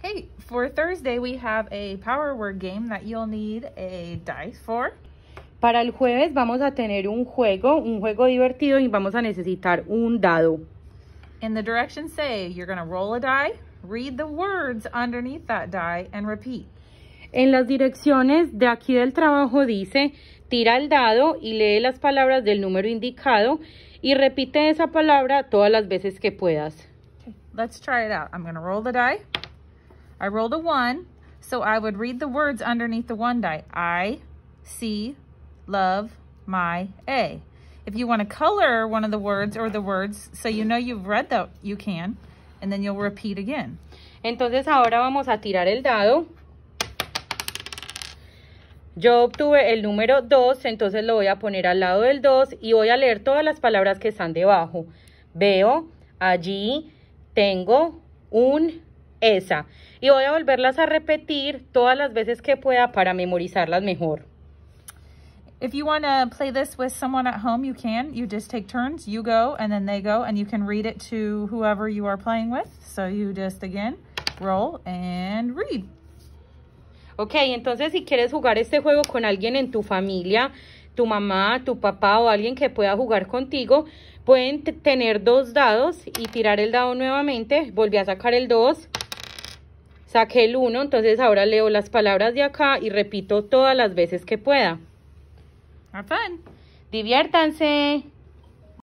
Okay, for Thursday we have a power word game that you'll need a dice for. Para el jueves vamos a tener un juego, un juego divertido y vamos a necesitar un dado. In the directions say you're going to roll a die, read the words underneath that die and repeat. En las direcciones de aquí del trabajo dice, tira el dado y lee las palabras del número indicado y repite esa palabra todas las veces que puedas. Okay. Let's try it out. I'm going to roll the die. I rolled a one, so I would read the words underneath the one die. I, see, love, my, a. If you want to color one of the words or the words, so you know you've read that, you can. And then you'll repeat again. Entonces ahora vamos a tirar el dado. Yo obtuve el número 2, entonces lo voy a poner al lado del 2 y voy a leer todas las palabras que están debajo. Veo, allí, tengo, un, esa. Y voy a volverlas a repetir todas las veces que pueda para memorizarlas mejor. If you want to play this with someone at home, you can. You just take turns. You go and then they go and you can read it to whoever you are playing with. So you just, again, roll and read. Ok, entonces si quieres jugar este juego con alguien en tu familia, tu mamá, tu papá o alguien que pueda jugar contigo, pueden tener dos dados y tirar el dado nuevamente. Volví a sacar el 2 Saqué el 1, entonces ahora leo las palabras de acá y repito todas las veces que pueda. Have Diviértanse.